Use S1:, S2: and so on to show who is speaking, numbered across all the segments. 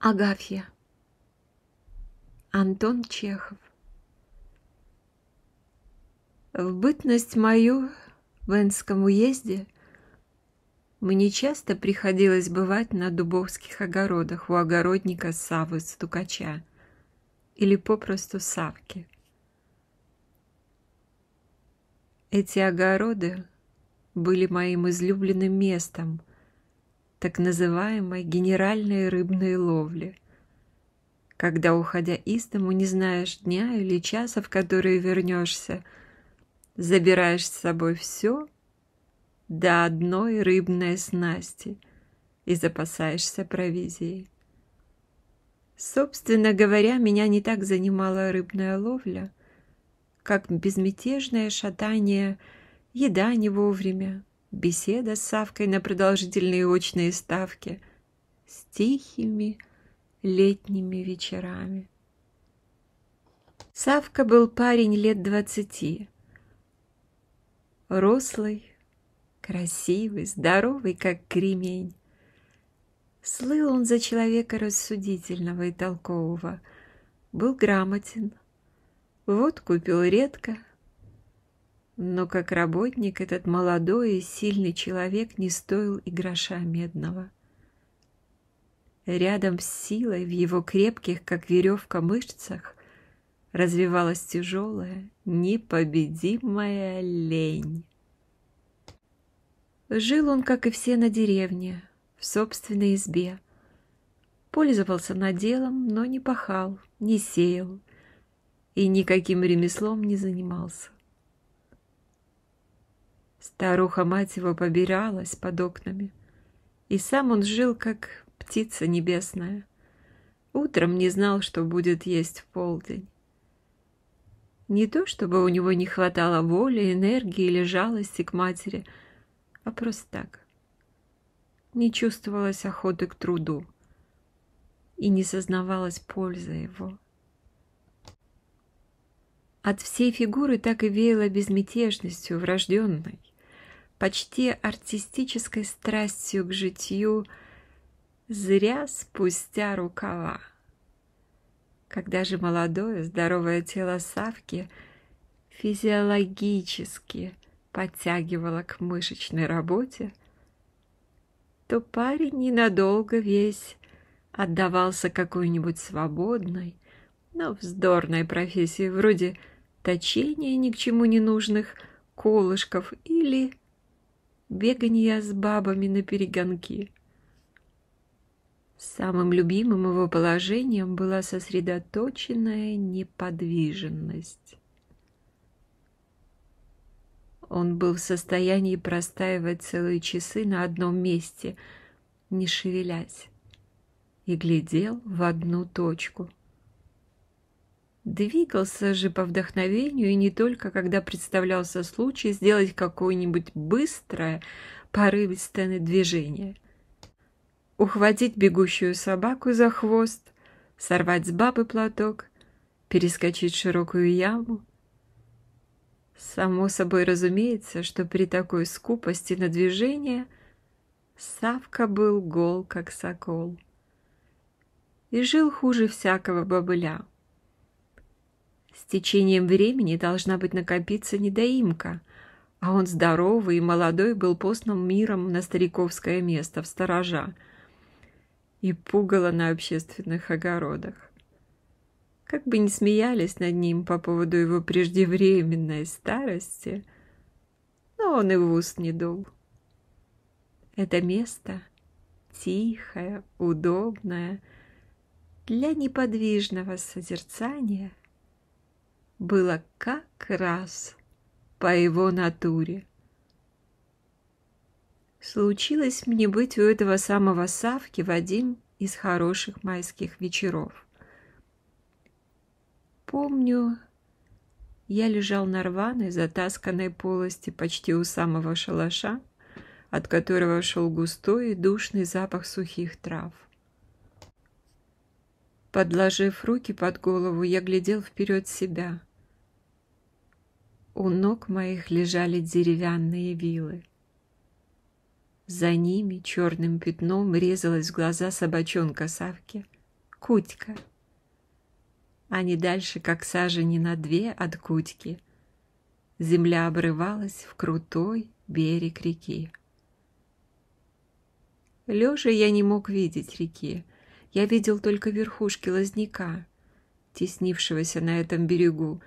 S1: Агафья. Антон Чехов. В бытность мою в Энском уезде мне часто приходилось бывать на дубовских огородах у огородника Савы Стукача или попросту Савки. Эти огороды были моим излюбленным местом, так называемой генеральной рыбной ловли, когда, уходя из дому, не знаешь дня или часа, в который вернешься, забираешь с собой все до одной рыбной снасти и запасаешься провизией. Собственно говоря, меня не так занимала рыбная ловля, как безмятежное шатание, еда не вовремя, беседа с Савкой на продолжительные очные ставки, с тихими летними вечерами. Савка был парень лет двадцати, рослый, красивый, здоровый, как кремень. Слыл он за человека рассудительного и толкового, был грамотен. Вот купил редко, но как работник этот молодой и сильный человек не стоил и гроша медного. Рядом с силой в его крепких, как веревка, мышцах развивалась тяжелая, непобедимая лень. Жил он, как и все, на деревне, в собственной избе. Пользовался наделом, но не пахал, не сеял и никаким ремеслом не занимался. Старуха-мать его побиралась под окнами. И сам он жил, как птица небесная. Утром не знал, что будет есть в полдень. Не то, чтобы у него не хватало воли, энергии или жалости к матери, а просто так. Не чувствовалось охоты к труду и не сознавалась польза его. От всей фигуры так и веяло безмятежностью, врожденной почти артистической страстью к житию, зря спустя рукава. Когда же молодое, здоровое тело Савки физиологически подтягивало к мышечной работе, то парень ненадолго весь отдавался какой-нибудь свободной, но вздорной профессии вроде точения ни к чему не нужных колышков или бегания с бабами на перегонки. Самым любимым его положением была сосредоточенная неподвижность. Он был в состоянии простаивать целые часы на одном месте, не шевелясь, и глядел в одну точку. Двигался же по вдохновению, и не только, когда представлялся случай сделать какое-нибудь быстрое, порывистое движение. Ухватить бегущую собаку за хвост, сорвать с бабы платок, перескочить широкую яму. Само собой разумеется, что при такой скупости на движение Савка был гол, как сокол, и жил хуже всякого бобыля. С течением времени должна быть накопиться недоимка, а он здоровый и молодой был постным миром на стариковское место в сторожа и пугало на общественных огородах. Как бы ни смеялись над ним по поводу его преждевременной старости, но он и в уст не дул. Это место тихое, удобное, для неподвижного созерцания – было как раз по его натуре. Случилось мне быть у этого самого Савки в один из хороших майских вечеров. Помню, я лежал на рваной, затасканной полости почти у самого шалаша, от которого шел густой и душный запах сухих трав. Подложив руки под голову, я глядел вперед себя — у ног моих лежали деревянные вилы. За ними черным пятном резалась в глаза собачонка Савки, Кутька. Они дальше, как сажени на две от Кутьки, земля обрывалась в крутой берег реки. Лежа я не мог видеть реки, я видел только верхушки лозняка, теснившегося на этом берегу,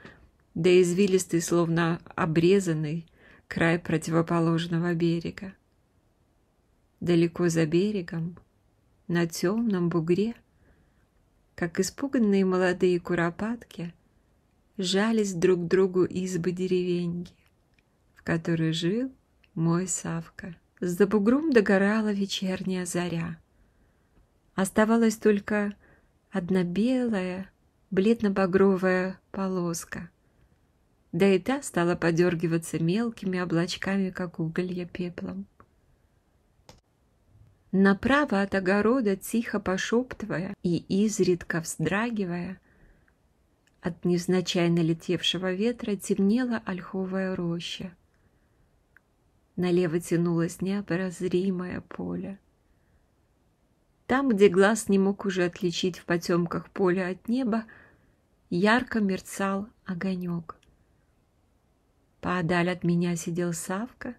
S1: да извилистый, словно обрезанный, край противоположного берега. Далеко за берегом, на темном бугре, как испуганные молодые куропатки, жались друг другу избы деревеньки, в которой жил мой Савка. За бугром догорала вечерняя заря. Оставалась только одна белая, бледно-багровая полоска — да и та стала подергиваться мелкими облачками, как уголья пеплом. Направо от огорода, тихо пошептывая и изредка вздрагивая, от незначайно летевшего ветра темнела ольховая роща. Налево тянулось необразримое поле. Там, где глаз не мог уже отличить в потемках поле от неба, ярко мерцал огонек. Поодаль от меня сидел Савка.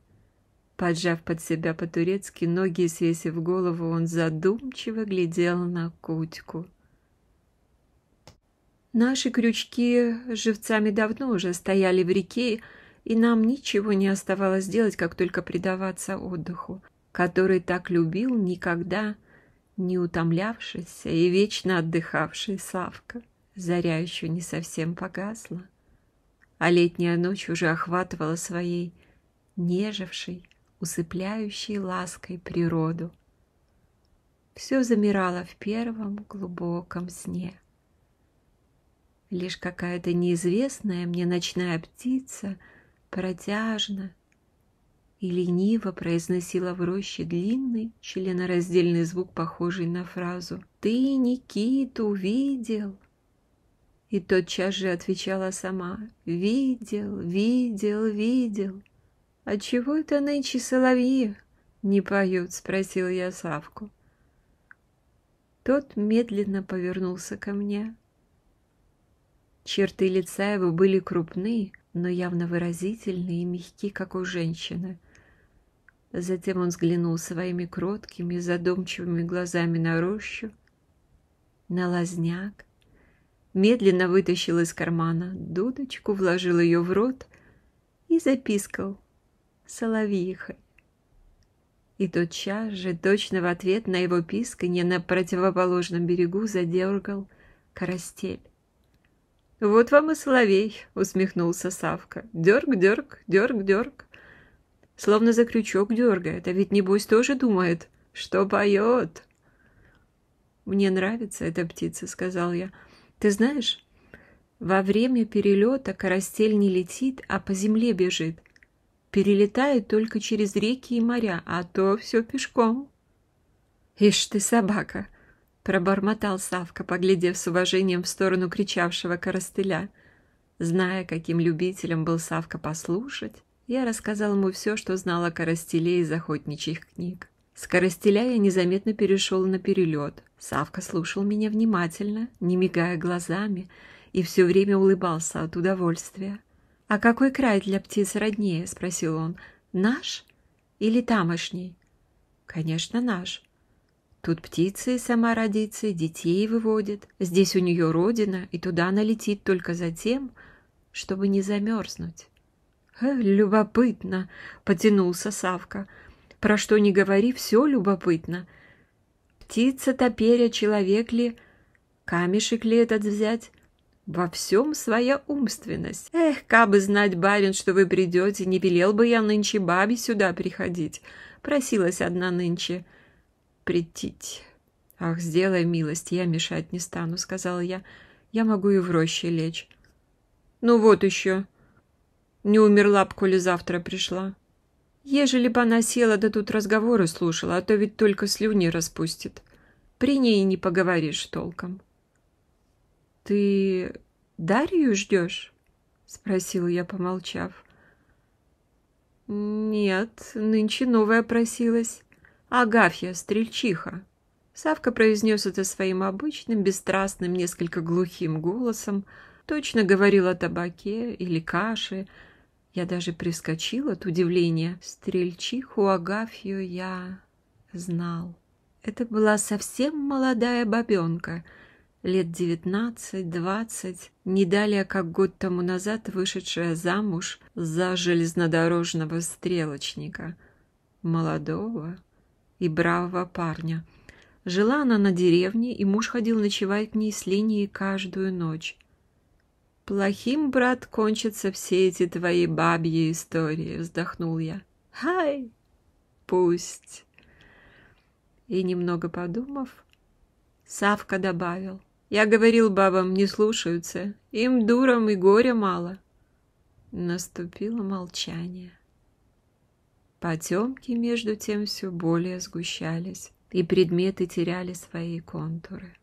S1: Поджав под себя по-турецки ноги и свесив голову, он задумчиво глядел на Кутьку. Наши крючки живцами давно уже стояли в реке, и нам ничего не оставалось делать, как только предаваться отдыху, который так любил никогда не утомлявшийся и вечно отдыхавший Савка. Заря еще не совсем погасла а летняя ночь уже охватывала своей нежившей, усыпляющей лаской природу. Все замирало в первом глубоком сне. Лишь какая-то неизвестная мне ночная птица протяжно и лениво произносила в роще длинный членораздельный звук, похожий на фразу «Ты Никиту видел?» И тотчас же отвечала сама «Видел, видел, видел». «А чего это нынче соловьи не поют?» — спросил я Савку. Тот медленно повернулся ко мне. Черты лица его были крупны, но явно выразительны и мягки, как у женщины. Затем он взглянул своими кроткими, задумчивыми глазами на рощу, на лазняк, медленно вытащил из кармана дудочку, вложил ее в рот и запискал соловьихой. И тотчас же, точно в ответ на его писканье, на противоположном берегу задергал карастель. «Вот вам и соловей!» — усмехнулся Савка. «Дерг, дерг, дерг, дерг!» Словно за крючок дергает, а ведь, небось, тоже думает, что поет. «Мне нравится эта птица», — сказал я. Ты знаешь, во время перелета карастель не летит, а по земле бежит. Перелетает только через реки и моря, а то все пешком. Ишь ты, собака! Пробормотал Савка, поглядев с уважением в сторону кричавшего коростыля. Зная, каким любителем был Савка послушать, я рассказал ему все, что знала о коростеле из охотничьих книг. Скоростеля я незаметно перешел на перелет. Савка слушал меня внимательно, не мигая глазами, и все время улыбался от удовольствия. «А какой край для птиц роднее?» — спросил он. «Наш или тамошний?» «Конечно, наш. Тут птицы и сама родится, и детей выводит. Здесь у нее родина, и туда она летит только за тем, чтобы не замерзнуть». «Любопытно!» — потянулся Савка. «Савка!» Про что не говори, все любопытно. Птица то перья а человек ли, камешек ли этот взять? Во всем своя умственность. Эх, кабы знать, барин, что вы придете, не велел бы я нынче бабе сюда приходить. Просилась одна нынче притить. Ах, сделай милость, я мешать не стану, сказала я. Я могу и в роще лечь. Ну вот еще. Не умерла б, коли завтра пришла. Ежели бы она села да тут разговоры слушала, а то ведь только слюни распустит. При ней не поговоришь толком. «Ты Дарью ждешь?» — спросил я, помолчав. «Нет, нынче новая просилась. Агафья, стрельчиха». Савка произнес это своим обычным, бесстрастным, несколько глухим голосом. Точно говорил о табаке или каше, я даже прискочила от удивления. Стрельчиху Агафью я знал. Это была совсем молодая бабенка, лет девятнадцать-двадцать, не далее, как год тому назад вышедшая замуж за железнодорожного стрелочника, молодого и бравого парня. Жила она на деревне, и муж ходил ночевать к ней с линии каждую ночь. Плохим, брат, кончатся все эти твои бабьи истории, вздохнул я. Хай! Пусть. И немного подумав, Савка добавил: Я говорил бабам, не слушаются, им дурам и горя мало. Наступило молчание. Потемки между тем все более сгущались, и предметы теряли свои контуры.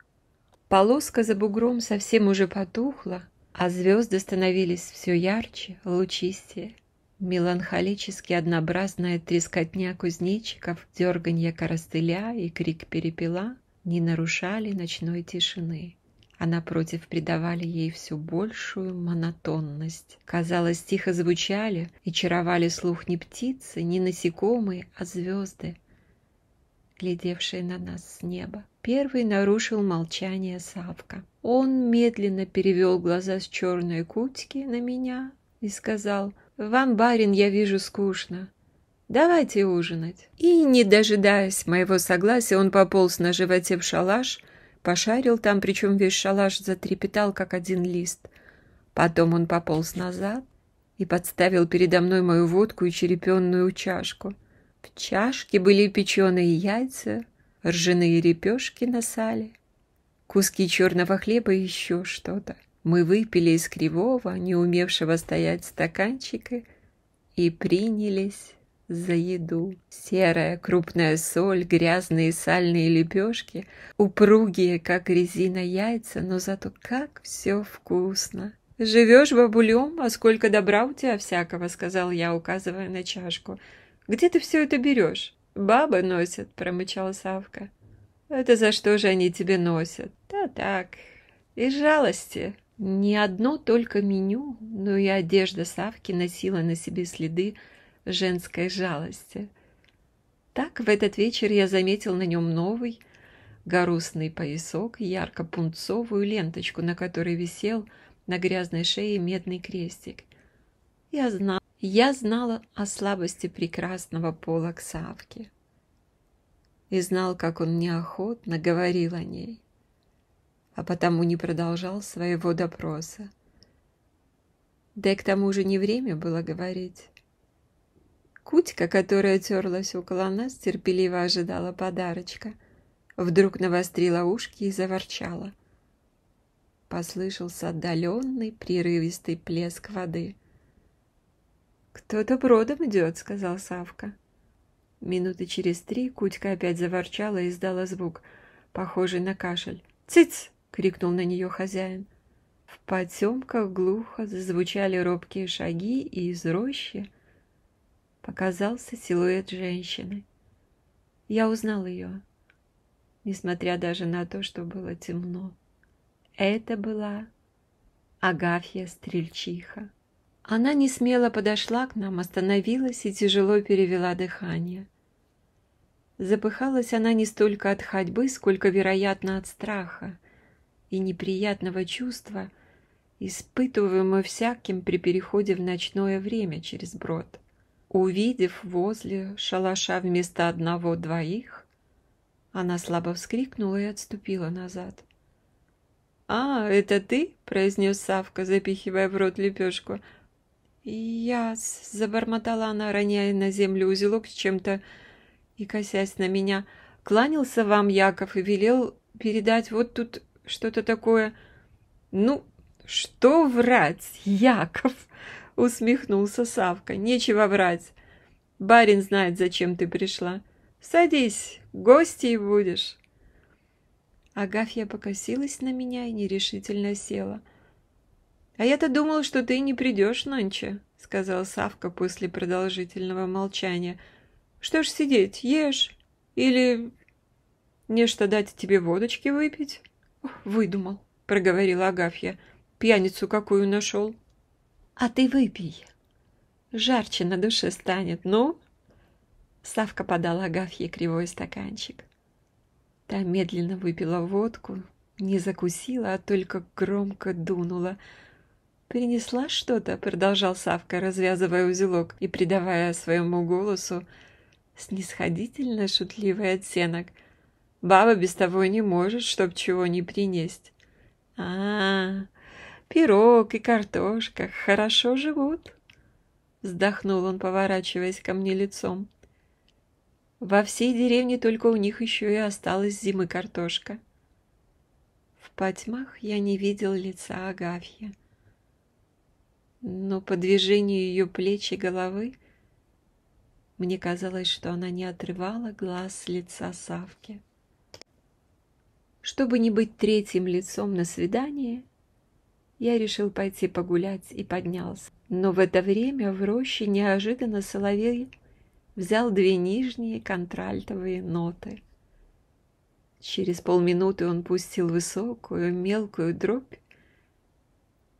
S1: Полоска за бугром совсем уже потухла, а звезды становились все ярче, лучистее. Меланхолически однообразная трескотня кузнечиков, дерганье коростыля и крик перепела не нарушали ночной тишины а напротив придавали ей всю большую монотонность. Казалось, тихо звучали и чаровали слух не птицы, не насекомые, а звезды, глядевшие на нас с неба. Первый нарушил молчание Савка. Он медленно перевел глаза с черной кутики на меня и сказал, «Вам, барин, я вижу, скучно. Давайте ужинать». И, не дожидаясь моего согласия, он пополз на животе в шалаш, пошарил там, причем весь шалаш затрепетал, как один лист. Потом он пополз назад и подставил передо мной мою водку и черепенную чашку. В чашке были печеные яйца, ржаные репешки на сале, куски черного хлеба и еще что-то. Мы выпили из кривого, не умевшего стоять стаканчика, и принялись за еду. Серая крупная соль, грязные сальные лепешки, упругие, как резина яйца, но зато как все вкусно. «Живешь, бабулем, а сколько добра у тебя всякого», — сказал я, указывая на чашку. «Где ты все это берешь?» Бабы носят, промычала Савка. Это за что же они тебе носят? Да так, из жалости. Не одно только меню, но и одежда Савки носила на себе следы женской жалости. Так в этот вечер я заметил на нем новый горустный поясок, ярко-пунцовую ленточку, на которой висел на грязной шее медный крестик. Я знал, я знала о слабости прекрасного пола Ксавки и знал, как он неохотно говорил о ней, а потому не продолжал своего допроса. Да и к тому же не время было говорить. Кутька, которая терлась около нас, терпеливо ожидала подарочка. Вдруг навострила ушки и заворчала. Послышался отдаленный прерывистый плеск воды — «Кто-то бродом идет», — сказал Савка. Минуты через три Кутька опять заворчала и издала звук, похожий на кашель. «Цыц!» — крикнул на нее хозяин. В потемках глухо зазвучали робкие шаги, и из рощи показался силуэт женщины. Я узнал ее, несмотря даже на то, что было темно. Это была Агафья Стрельчиха. Она не смело подошла к нам, остановилась и тяжело перевела дыхание. Запыхалась она не столько от ходьбы, сколько, вероятно, от страха и неприятного чувства, испытываемого всяким при переходе в ночное время через брод. Увидев возле шалаша вместо одного двоих, она слабо вскрикнула и отступила назад. «А, это ты?» — произнес Савка, запихивая в рот лепешку — я забормотала она, роняя на землю узелок с чем-то и косясь на меня. Кланялся вам Яков и велел передать вот тут что-то такое. Ну, что врать, Яков? усмехнулся Савка. Нечего врать. Барин знает, зачем ты пришла. Садись, гостей будешь. Агафья покосилась на меня и нерешительно села. — «А я-то думал, что ты не придешь нонче», — сказал Савка после продолжительного молчания. «Что ж сидеть, ешь? Или нечто дать тебе водочки выпить?» «Выдумал», — проговорила Агафья. «Пьяницу какую нашел». «А ты выпей. Жарче на душе станет, ну?» Савка подал Агафье кривой стаканчик. Та медленно выпила водку, не закусила, а только громко дунула — «Перенесла что-то?» — продолжал Савка, развязывая узелок и придавая своему голосу снисходительно шутливый оттенок. «Баба без того не может, чтоб чего не принесть». «А, -а пирог и картошка хорошо живут», — вздохнул он, поворачиваясь ко мне лицом. «Во всей деревне только у них еще и осталась зимы картошка». В потьмах я не видел лица Агафья но по движению ее плеч и головы мне казалось, что она не отрывала глаз с лица Савки. Чтобы не быть третьим лицом на свидании, я решил пойти погулять и поднялся. Но в это время в роще неожиданно соловей взял две нижние контральтовые ноты. Через полминуты он пустил высокую, мелкую дробь,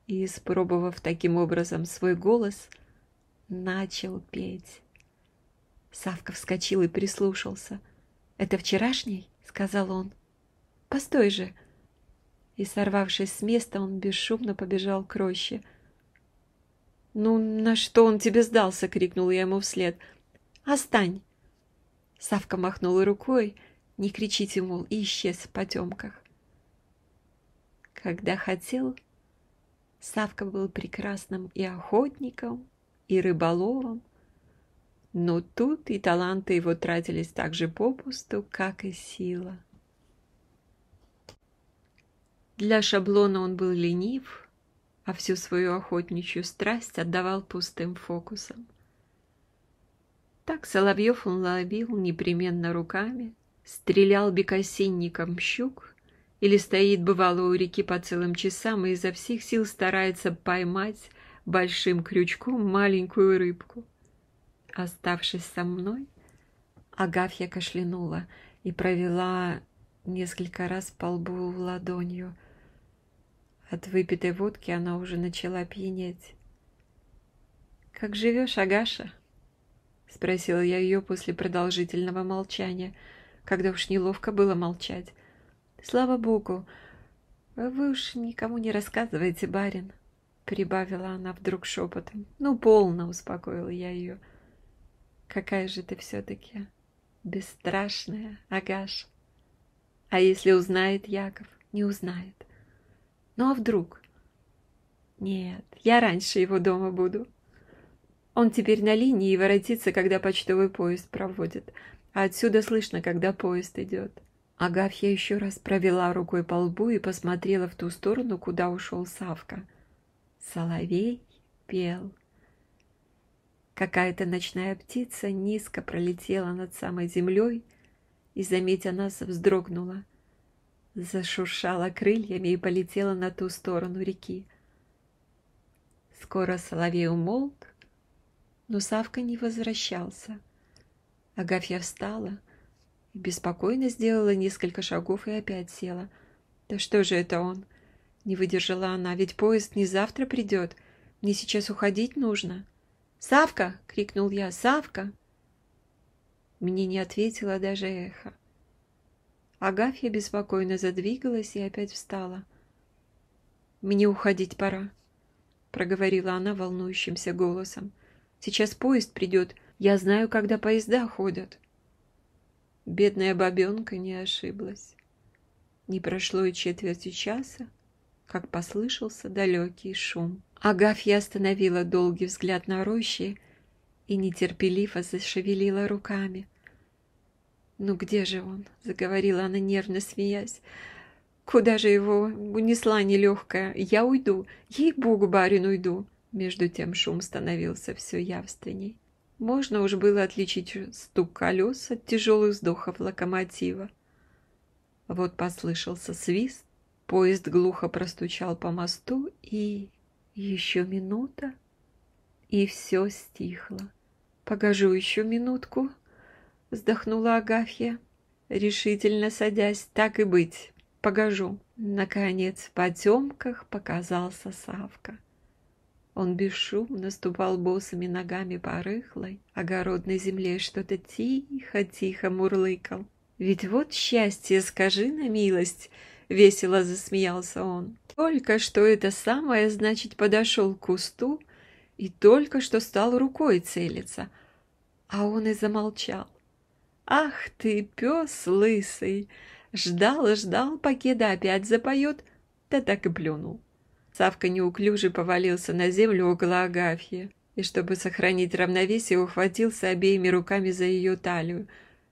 S1: и, испробовав таким образом свой голос, начал петь. Савка вскочил и прислушался. «Это вчерашний?» — сказал он. «Постой же!» И, сорвавшись с места, он бесшумно побежал к роще. «Ну, на что он тебе сдался?» — крикнул я ему вслед. «Остань!» Савка махнул рукой. «Не кричите, мол!» и исчез в потемках. Когда хотел, Савка был прекрасным и охотником, и рыболовом, но тут и таланты его тратились так же попусту, как и сила. Для шаблона он был ленив, а всю свою охотничью страсть отдавал пустым фокусам. Так Соловьев он ловил непременно руками, стрелял бекосинником щук, или стоит, бывало, у реки по целым часам и изо всех сил старается поймать большим крючком маленькую рыбку. Оставшись со мной, Агафья кашлянула и провела несколько раз по лбу ладонью. От выпитой водки она уже начала пьянеть. «Как живешь, Агаша?» — спросила я ее после продолжительного молчания, когда уж неловко было молчать. Слава богу, а вы уж никому не рассказываете, барин, прибавила она вдруг шепотом. Ну, полно, успокоила я ее. Какая же ты все-таки бесстрашная, Агаш. А если узнает Яков? Не узнает. Ну, а вдруг? Нет, я раньше его дома буду. Он теперь на линии и воротится, когда почтовый поезд проводит. А отсюда слышно, когда поезд идет. Агафья еще раз провела рукой по лбу и посмотрела в ту сторону, куда ушел Савка. Соловей пел. Какая-то ночная птица низко пролетела над самой землей и, заметя нас, вздрогнула. Зашуршала крыльями и полетела на ту сторону реки. Скоро соловей умолк, но Савка не возвращался. Агафья встала, Беспокойно сделала несколько шагов и опять села. «Да что же это он?» Не выдержала она, ведь поезд не завтра придет. Мне сейчас уходить нужно. «Савка!» — крикнул я. «Савка!» Мне не ответила даже эхо. Агафья беспокойно задвигалась и опять встала. «Мне уходить пора», — проговорила она волнующимся голосом. «Сейчас поезд придет. Я знаю, когда поезда ходят». Бедная бабенка не ошиблась. Не прошло и четверти часа, как послышался далекий шум. Агафья остановила долгий взгляд на рощи и нетерпеливо зашевелила руками. «Ну где же он?» — заговорила она, нервно смеясь. «Куда же его унесла нелегкая? Я уйду! Ей-богу, барин, уйду!» Между тем шум становился все явственней. Можно уж было отличить стук колес от тяжелых вздохов локомотива. Вот послышался свист, поезд глухо простучал по мосту, и еще минута, и все стихло. «Погожу еще минутку», — вздохнула Агафья, решительно садясь, так и быть, погожу. Наконец в потемках показался Савка. Он бесшумно ступал босыми ногами по рыхлой, огородной земле что-то тихо-тихо мурлыкал. «Ведь вот счастье, скажи на милость!» — весело засмеялся он. Только что это самое, значит, подошел к кусту и только что стал рукой целиться. А он и замолчал. «Ах ты, пес лысый!» Ждал, ждал, покеда опять запоет, да так и плюнул. Савка неуклюже повалился на землю около Агафьи и, чтобы сохранить равновесие, ухватился обеими руками за ее талию.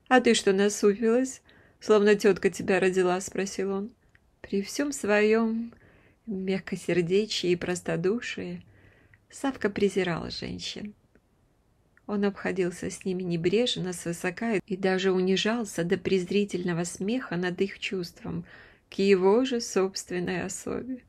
S1: «А ты что, насупилась? Словно тетка тебя родила?» — спросил он. При всем своем мягкосердечии и простодушии Савка презирал женщин. Он обходился с ними небрежно, свысока и даже унижался до презрительного смеха над их чувством к его же собственной особе.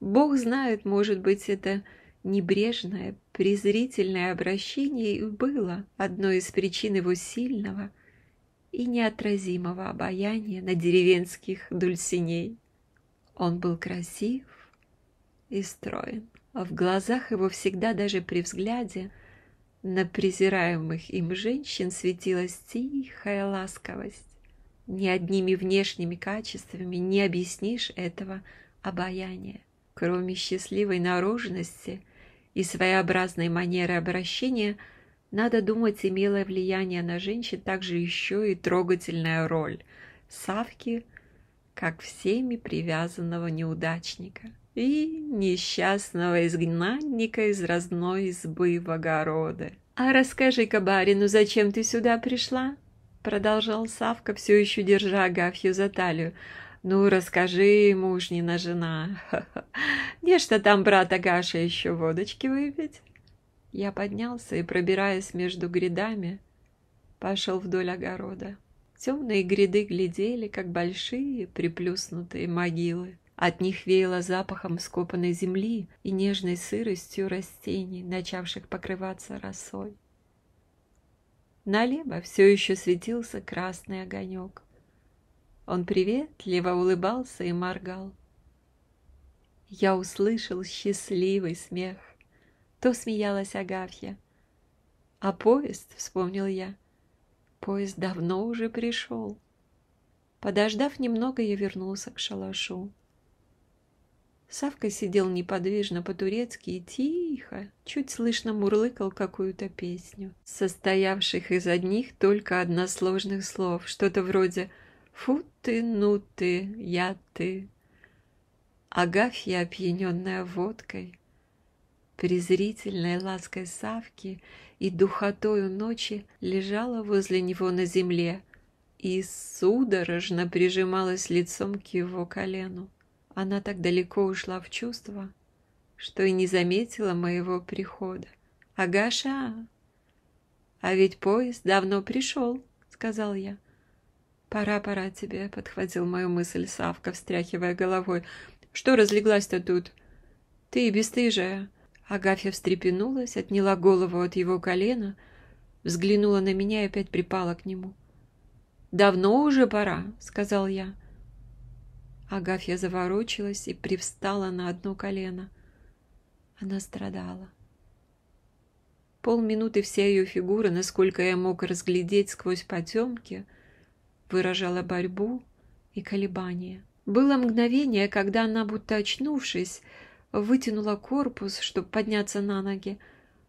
S1: Бог знает, может быть, это небрежное, презрительное обращение и было одной из причин его сильного и неотразимого обаяния на деревенских дульсиней. Он был красив и строен. А в глазах его всегда даже при взгляде на презираемых им женщин светилась тихая ласковость. Ни одними внешними качествами не объяснишь этого обаяния. Кроме счастливой наружности и своеобразной манеры обращения, надо думать, имела влияние на женщин также еще и трогательная роль Савки, как всеми привязанного неудачника и несчастного изгнанника из разной избы в огороды. «А расскажи-ка, барину, ну зачем ты сюда пришла?» Продолжал Савка, все еще держа Агафью за талию. Ну, расскажи, мужнина жена. Ха -ха. Где ж там брата Гаша еще водочки выпить? Я поднялся и, пробираясь между грядами, пошел вдоль огорода. Темные гряды глядели, как большие приплюснутые могилы. От них веяло запахом скопанной земли и нежной сыростью растений, начавших покрываться росой. Налево все еще светился красный огонек. Он приветливо улыбался и моргал. Я услышал счастливый смех. То смеялась Агафья. А поезд, вспомнил я, поезд давно уже пришел. Подождав немного, я вернулся к шалашу. Савка сидел неподвижно по-турецки и тихо, чуть слышно мурлыкал какую-то песню, состоявших из одних только односложных слов, что-то вроде «Связь». Фу ты, ну ты, я ты. Агафья, опьяненная водкой, презрительной лаской Савки и духотою ночи лежала возле него на земле и судорожно прижималась лицом к его колену. Она так далеко ушла в чувство, что и не заметила моего прихода. «Агаша!» «А ведь поезд давно пришел», — сказал я. «Пора, пора тебе», — подхватил мою мысль Савка, встряхивая головой. «Что разлеглась-то тут?» «Ты и бесстыжая». Агафья встрепенулась, отняла голову от его колена, взглянула на меня и опять припала к нему. «Давно уже пора», — сказал я. Агафья заворочилась и привстала на одно колено. Она страдала. Полминуты вся ее фигура, насколько я мог разглядеть сквозь потемки, — выражала борьбу и колебания. Было мгновение, когда она, будто очнувшись, вытянула корпус, чтобы подняться на ноги,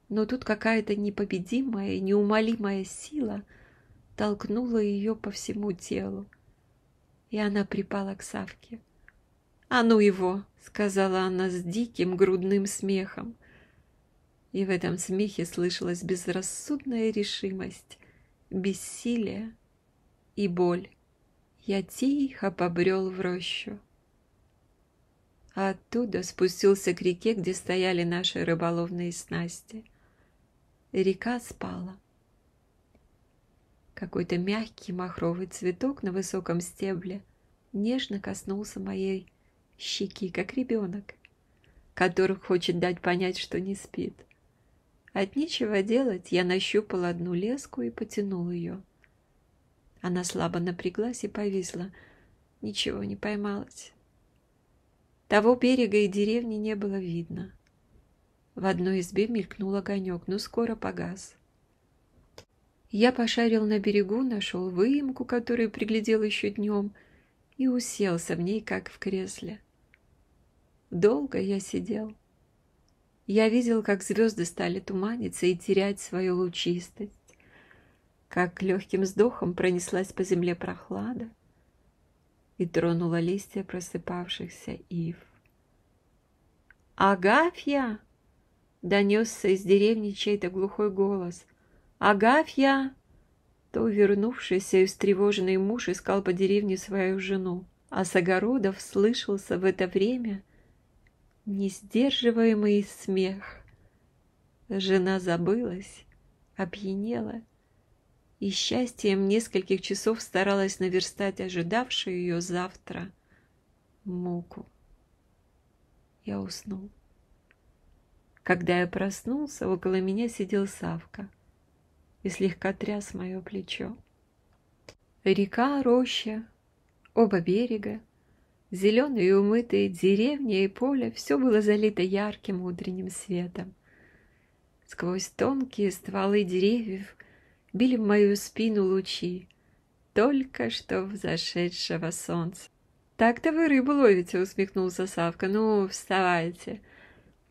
S1: но тут какая-то непобедимая, неумолимая сила толкнула ее по всему телу, и она припала к Савке. «А ну его!» — сказала она с диким грудным смехом. И в этом смехе слышалась безрассудная решимость, бессилие и боль. Я тихо побрел в рощу. А оттуда спустился к реке, где стояли наши рыболовные снасти. Река спала. Какой-то мягкий махровый цветок на высоком стебле нежно коснулся моей щеки, как ребенок, который хочет дать понять, что не спит. От нечего делать я нащупал одну леску и потянул ее. Она слабо напряглась и повисла. Ничего не поймалось. Того берега и деревни не было видно. В одной избе мелькнул огонек, но скоро погас. Я пошарил на берегу, нашел выемку, которую приглядел еще днем, и уселся в ней, как в кресле. Долго я сидел. Я видел, как звезды стали туманиться и терять свою лучистость как легким вздохом пронеслась по земле прохлада и тронула листья просыпавшихся ив. «Агафья!» — донесся из деревни чей-то глухой голос. «Агафья!» То вернувшийся и встревоженный муж искал по деревне свою жену, а с огородов слышался в это время несдерживаемый смех. Жена забылась, опьянела и счастьем нескольких часов старалась наверстать ожидавшую ее завтра муку. Я уснул. Когда я проснулся, около меня сидел Савка и слегка тряс мое плечо. Река, роща, оба берега, зеленые умытые деревни и поле — все было залито ярким утренним светом. Сквозь тонкие стволы деревьев — били в мою спину лучи только что взошедшего солнца. «Так-то вы рыбу ловите», — усмехнулся Савка. «Ну, вставайте».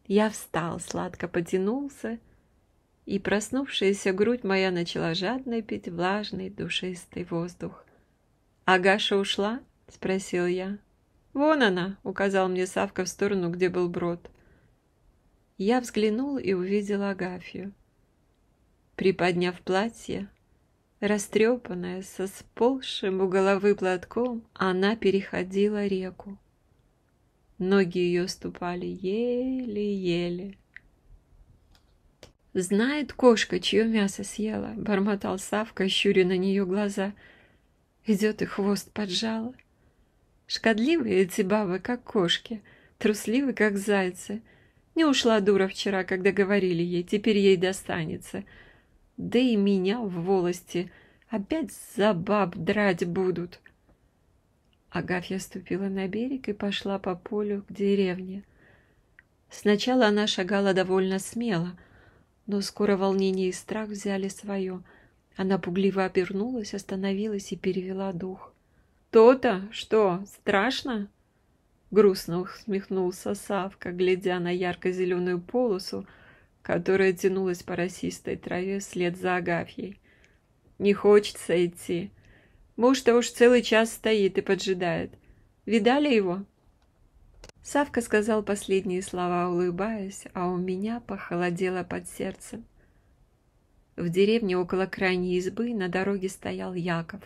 S1: Я встал, сладко потянулся, и проснувшаяся грудь моя начала жадно пить влажный душистый воздух. «Агаша ушла?» — спросил я. «Вон она!» — указал мне Савка в сторону, где был брод. Я взглянул и увидел Агафью приподняв платье. Растрепанная, со сползшим у головы платком, она переходила реку. Ноги ее ступали еле-еле. «Знает кошка, чье мясо съела», — бормотал Савка, щуря на нее глаза. Идет и хвост поджала. Шкодливые эти бабы, как кошки, трусливы, как зайцы. Не ушла дура вчера, когда говорили ей, теперь ей достанется — да и меня в волости. Опять за баб драть будут. Агафья ступила на берег и пошла по полю к деревне. Сначала она шагала довольно смело, но скоро волнение и страх взяли свое. Она пугливо обернулась, остановилась и перевела дух. «То-то? Что, страшно?» Грустно усмехнулся Савка, глядя на ярко-зеленую полосу, которая тянулась по росистой траве вслед за Агафьей. «Не хочется идти. Муж-то уж целый час стоит и поджидает. Видали его?» Савка сказал последние слова, улыбаясь, а у меня похолодело под сердцем. В деревне около крайней избы на дороге стоял Яков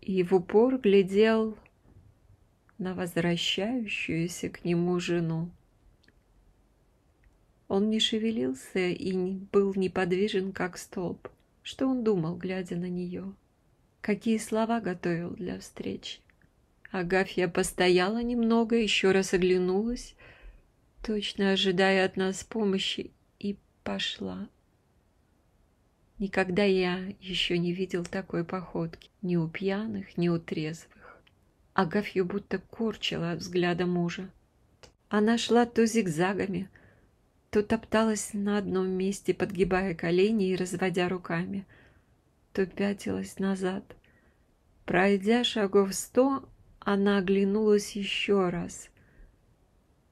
S1: и в упор глядел на возвращающуюся к нему жену. Он не шевелился и был неподвижен, как столб. Что он думал, глядя на нее? Какие слова готовил для встречи? Агафья постояла немного, еще раз оглянулась, точно ожидая от нас помощи, и пошла. Никогда я еще не видел такой походки, ни у пьяных, ни у трезвых. Агафью будто корчила от взгляда мужа. Она шла то зигзагами, то топталась на одном месте, подгибая колени и разводя руками, то пятилась назад. Пройдя шагов сто, она оглянулась еще раз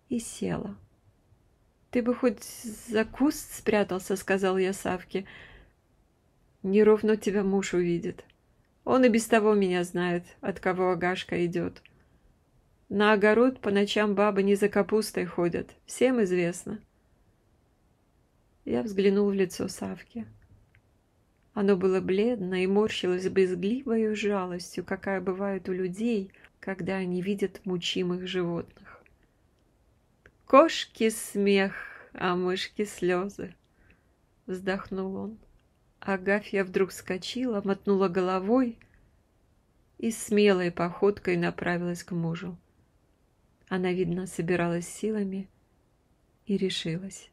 S1: и села. «Ты бы хоть за куст спрятался», — сказал я Савке. «Не ровно тебя муж увидит. Он и без того меня знает, от кого Агашка идет. На огород по ночам бабы не за капустой ходят, всем известно». Я взглянул в лицо Савки. Оно было бледно и морщилось брезгливою жалостью, какая бывает у людей, когда они видят мучимых животных. «Кошки смех, а мышки слезы!» — вздохнул он. Агафья вдруг вскочила, мотнула головой и смелой походкой направилась к мужу. Она, видно, собиралась силами и решилась.